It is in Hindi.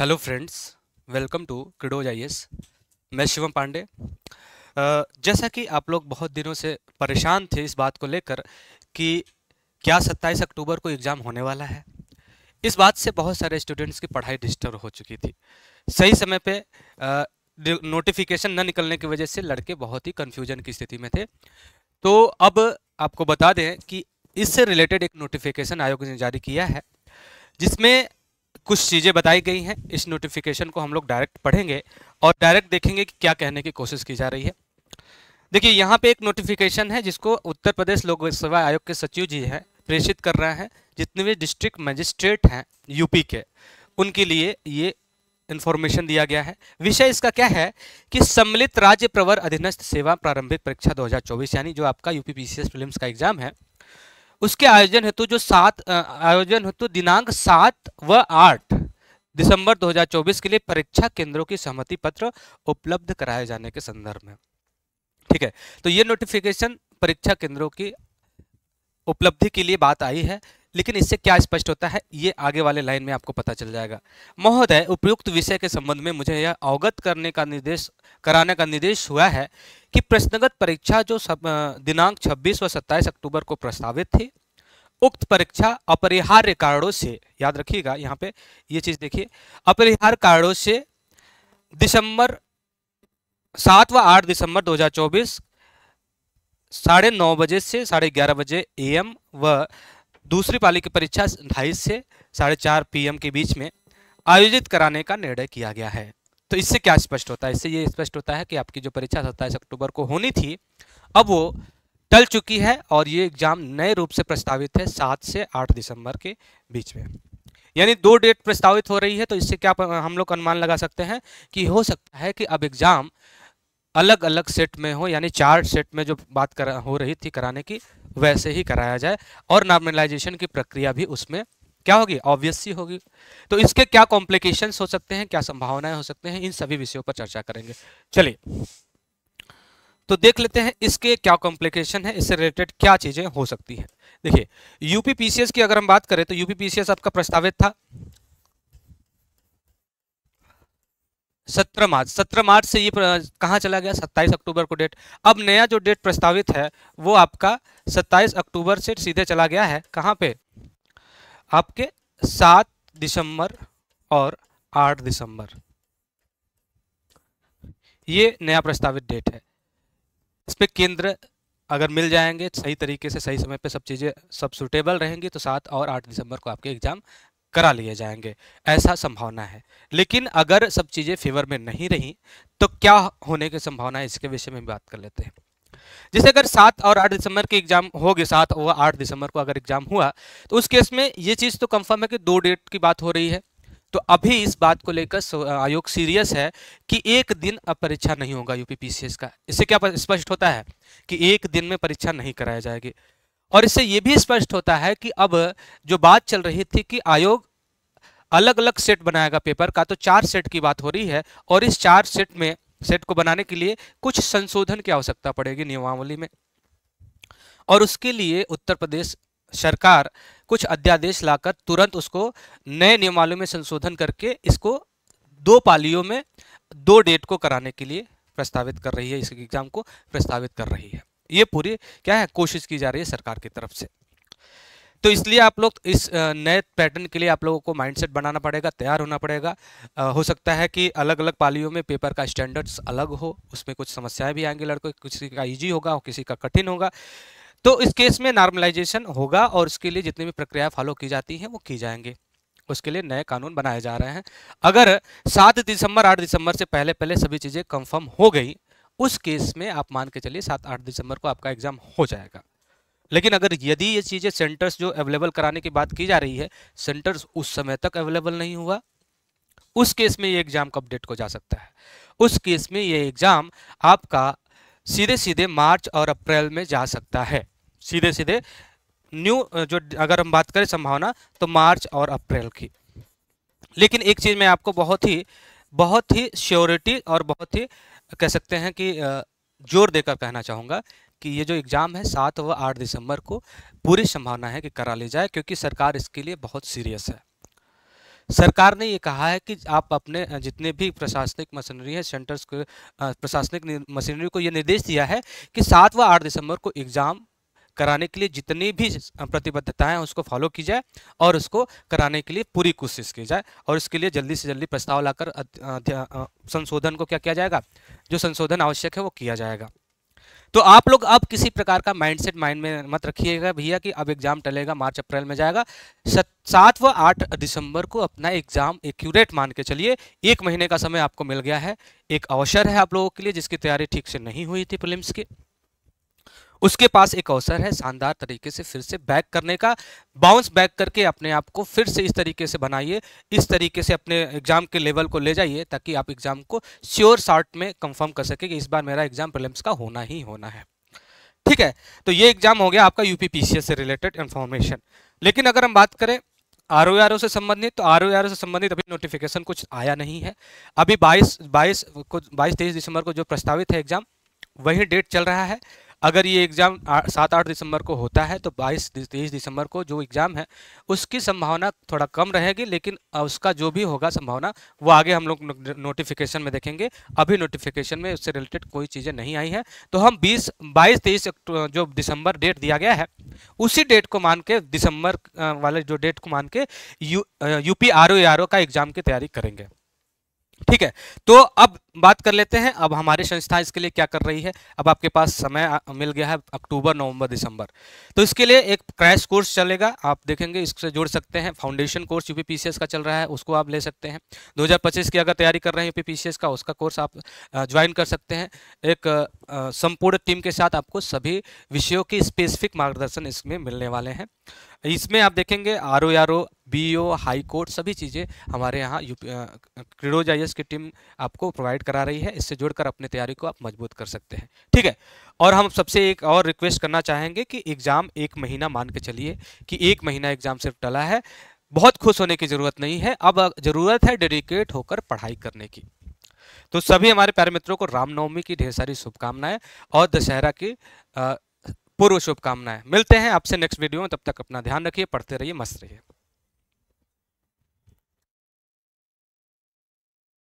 hello friends welcome to Kridos I मैं शिवम पांडे जैसा कि आप लोग बहुत दिनों से परेशान थे इस बात को लेकर कि क्या 27 अक्टूबर को एग्ज़ाम होने वाला है इस बात से बहुत सारे स्टूडेंट्स की पढ़ाई डिस्टर्ब हो चुकी थी सही समय पे नोटिफिकेशन न निकलने की वजह से लड़के बहुत ही कन्फ्यूजन की स्थिति में थे तो अब आपको बता दें कि इससे रिलेटेड एक नोटिफिकेशन आयोग ने जारी किया है जिसमें कुछ चीज़ें बताई गई हैं इस नोटिफिकेशन को हम लोग डायरेक्ट पढ़ेंगे और डायरेक्ट देखेंगे कि क्या कहने की कोशिश की जा रही है देखिए यहाँ पे एक नोटिफिकेशन है जिसको उत्तर प्रदेश लोक सेवा आयोग के सचिव जी हैं प्रेषित कर रहे हैं जितने भी डिस्ट्रिक्ट मजिस्ट्रेट हैं यूपी के उनके लिए ये इन्फॉर्मेशन दिया गया है विषय इसका क्या है कि सम्मिलित राज्य प्रवर अधीनस्थ सेवा प्रारंभिक परीक्षा 2024 यानी जो आपका यूपी पी प्रीलिम्स का एग्जाम है उसके आयोजन हेतु जो सात आयोजन हेतु दिनांक सात व आठ दिसंबर 2024 के लिए परीक्षा केंद्रों की सहमति पत्र उपलब्ध कराए जाने के संदर्भ में ठीक है तो ये नोटिफिकेशन परीक्षा केंद्रों की उपलब्धि के लिए बात आई है लेकिन इससे क्या स्पष्ट होता है ये आगे वाले लाइन में आपको पता चल जाएगा महोदय उपयुक्त विषय के संबंध में मुझे यह अवगत करने का निर्देश कराने का निर्देश हुआ है कि प्रश्नगत परीक्षा जो सब दिनांक 26 व 27 अक्टूबर को प्रस्तावित थी उक्त परीक्षा अपरिहार्य कारणों से याद रखिएगा यहाँ पे ये चीज देखिए अपरिहार्य कारणों से दिसंबर सात व आठ दिसंबर दो साढ़े नौ बजे से साढ़े ग्यारह बजे एम व दूसरी पाली की परीक्षा ढाई से साढ़े चार पी के बीच में आयोजित कराने का निर्णय किया गया है तो इससे क्या स्पष्ट होता है इससे ये स्पष्ट होता है कि आपकी जो परीक्षा सत्ताईस अक्टूबर को होनी थी अब वो टल चुकी है और ये एग्ज़ाम नए रूप से प्रस्तावित है सात से आठ दिसंबर के बीच में यानी दो डेट प्रस्तावित हो रही है तो इससे क्या हम लोग अनुमान लगा सकते हैं कि हो सकता है कि अब एग्ज़ाम अलग अलग सेट में हो यानी चार सेट में जो बात कर हो रही थी कराने की वैसे ही कराया जाए और नॉर्मलाइजेशन की प्रक्रिया भी उसमें क्या होगी ऑब्वियसली होगी तो इसके क्या कॉम्प्लिकेशंस हो सकते हैं क्या संभावनाएं हो सकते हैं इन सभी विषयों पर चर्चा करेंगे चलिए तो देख लेते हैं इसके क्या कॉम्प्लिकेशन है इससे रिलेटेड क्या चीज़ें हो सकती है देखिए यूपी पीसीएस की अगर हम बात करें तो यूपी पीसीएस आपका प्रस्तावित था सत्रह मार्च सत्रह मार्च से ये कहाँ चला गया सत्ताईस अक्टूबर को डेट अब नया जो डेट प्रस्तावित है वो आपका सत्ताईस अक्टूबर से सीधे चला गया है कहाँ पे आपके सात दिसंबर और आठ दिसंबर ये नया प्रस्तावित डेट है इस पर केंद्र अगर मिल जाएंगे सही तरीके से सही समय पे सब चीज़ें सब सुटेबल रहेंगी तो सात और आठ दिसंबर को आपके एग्ज़ाम करा लिए जाएंगे ऐसा संभावना है लेकिन अगर सब चीज़ें फेवर में नहीं रही तो क्या होने की संभावना है इसके विषय में बात कर लेते हैं जैसे अगर सात और आठ दिसंबर के एग्जाम हो गए सात और आठ दिसंबर को अगर एग्जाम हुआ तो उस केस में ये चीज़ तो कंफर्म है कि दो डेट की बात हो रही है तो अभी इस बात को लेकर आयोग सीरियस है कि एक दिन अब परीक्षा नहीं होगा यूपीपीसीएस का इससे क्या स्पष्ट होता है कि एक दिन में परीक्षा नहीं कराया जाएगी और इससे ये भी स्पष्ट होता है कि अब जो बात चल रही थी कि आयोग अलग अलग सेट बनाएगा पेपर का तो चार सेट की बात हो रही है और इस चार सेट में सेट को बनाने के लिए कुछ संशोधन की आवश्यकता पड़ेगी नियमावली में और उसके लिए उत्तर प्रदेश सरकार कुछ अध्यादेश लाकर तुरंत उसको नए नियमावली में संशोधन करके इसको दो पालियों में दो डेट को कराने के लिए प्रस्तावित कर रही है इस एग्जाम को प्रस्तावित कर रही है ये पूरी क्या है कोशिश की जा रही है सरकार की तरफ से तो इसलिए आप लोग इस नए पैटर्न के लिए आप लोगों को माइंडसेट बनाना पड़ेगा तैयार होना पड़ेगा हो सकता है कि अलग अलग पालियों में पेपर का स्टैंडर्ड्स अलग हो उसमें कुछ समस्याएं भी आएंगी लड़कों किसी का ईजी होगा और किसी का कठिन होगा तो इस केस में नॉर्मलाइजेशन होगा और उसके लिए जितनी भी प्रक्रिया फॉलो की जाती हैं वो की जाएंगे उसके लिए नए कानून बनाए जा रहे हैं अगर सात दिसंबर आठ दिसंबर से पहले पहले सभी चीज़ें कंफर्म हो गई उस केस में आप मान के चलिए सात आठ दिसंबर को आपका एग्जाम हो जाएगा लेकिन अगर यदि ये चीज़ें सेंटर्स जो अवेलेबल कराने की बात की जा रही है सेंटर्स उस समय तक अवेलेबल नहीं हुआ उस केस में ये एग्ज़ाम कब डेट को जा सकता है उस केस में ये एग्ज़ाम आपका सीधे सीधे मार्च और अप्रैल में जा सकता है सीधे सीधे न्यू जो अगर हम बात करें संभावना तो मार्च और अप्रैल की लेकिन एक चीज़ मैं आपको बहुत ही बहुत ही श्योरिटी और बहुत ही कह सकते हैं कि जोर देकर कहना चाहूँगा कि ये जो एग्ज़ाम है सात व आठ दिसंबर को पूरी संभावना है कि करा ले जाए क्योंकि सरकार इसके लिए बहुत सीरियस है सरकार ने ये कहा है कि आप अपने जितने भी प्रशासनिक मशीनरी है सेंटर्स को प्रशासनिक मशीनरी को ये निर्देश दिया है कि सात व आठ दिसंबर को एग्ज़ाम कराने के लिए जितनी भी प्रतिबद्धताएं उसको फॉलो की जाए और उसको कराने के लिए पूरी कोशिश की जाए और इसके लिए जल्दी से जल्दी प्रस्ताव लाकर संशोधन को क्या किया जाएगा जो संशोधन आवश्यक है वो किया जाएगा तो आप लोग अब किसी प्रकार का माइंडसेट माइंड में मत रखिएगा भैया कि अब एग्जाम टलेगा मार्च अप्रैल में जाएगा सात व आठ दिसंबर को अपना एग्जाम एक्यूरेट मान के चलिए एक महीने का समय आपको मिल गया है एक अवसर है आप लोगों के लिए जिसकी तैयारी ठीक से नहीं हुई थी प्रिलिम्स की उसके पास एक अवसर है शानदार तरीके से फिर से बैक करने का बाउंस बैक करके अपने आप को फिर से इस तरीके से बनाइए इस तरीके से अपने एग्जाम के लेवल को ले जाइए ताकि आप एग्जाम को श्योर शॉर्ट में कंफर्म कर सके कि इस बार मेरा एग्जाम प्रिलिम्स का होना ही होना है ठीक है तो ये एग्जाम हो गया आपका यूपीपीसीएस से रिलेटेड इन्फॉर्मेशन लेकिन अगर हम बात करें आर ओ से संबंधित तो आर ओ से संबंधित अभी नोटिफिकेशन कुछ आया नहीं है अभी 22 22 को 22 तेईस दिसंबर को जो प्रस्तावित है एग्जाम वही डेट चल रहा है अगर ये एग्ज़ाम सात आठ दिसंबर को होता है तो बाईस तेईस दिसंबर को जो एग्ज़ाम है उसकी संभावना थोड़ा कम रहेगी लेकिन उसका जो भी होगा संभावना वो आगे हम लोग नोटिफिकेशन में देखेंगे अभी नोटिफिकेशन में उससे रिलेटेड कोई चीज़ें नहीं आई है तो हम बीस बाईस तेईस जो दिसंबर डेट दिया गया है उसी डेट को मान के दिसंबर वाले जो डेट को मान के यू यूपी आर ओ का एग्ज़ाम की तैयारी करेंगे ठीक है तो अब बात कर लेते हैं अब हमारी संस्था इसके लिए क्या कर रही है अब आपके पास समय मिल गया है अक्टूबर नवंबर दिसंबर तो इसके लिए एक क्रैश कोर्स चलेगा आप देखेंगे इससे जुड़ सकते हैं फाउंडेशन कोर्स यूपी का चल रहा है उसको आप ले सकते हैं 2025 की अगर तैयारी कर रहे हैं यूपी का उसका कोर्स आप ज्वाइन कर सकते हैं एक संपूर्ण टीम के साथ आपको सभी विषयों की स्पेसिफिक मार्गदर्शन इसमें मिलने वाले हैं इसमें आप देखेंगे R O R O B O high court सभी चीज़ें हमारे यहाँ यू क्रिडोज आई की टीम आपको प्रोवाइड करा रही है इससे जुड़कर अपनी तैयारी को आप मजबूत कर सकते हैं ठीक है और हम सबसे एक और रिक्वेस्ट करना चाहेंगे कि एग्ज़ाम एक महीना मान के चलिए कि एक महीना एग्ज़ाम सिर्फ टला है बहुत खुश होने की ज़रूरत नहीं है अब ज़रूरत है डेडिकेट होकर पढ़ाई करने की तो सभी हमारे प्यारे मित्रों को रामनवमी की ढेर सारी शुभकामनाएं और दशहरा की पूर्व शुभकामनाएं मिलते हैं आपसे नेक्स्ट वीडियो में तब तक अपना ध्यान रखिए पढ़ते रहिए मस्त रहिए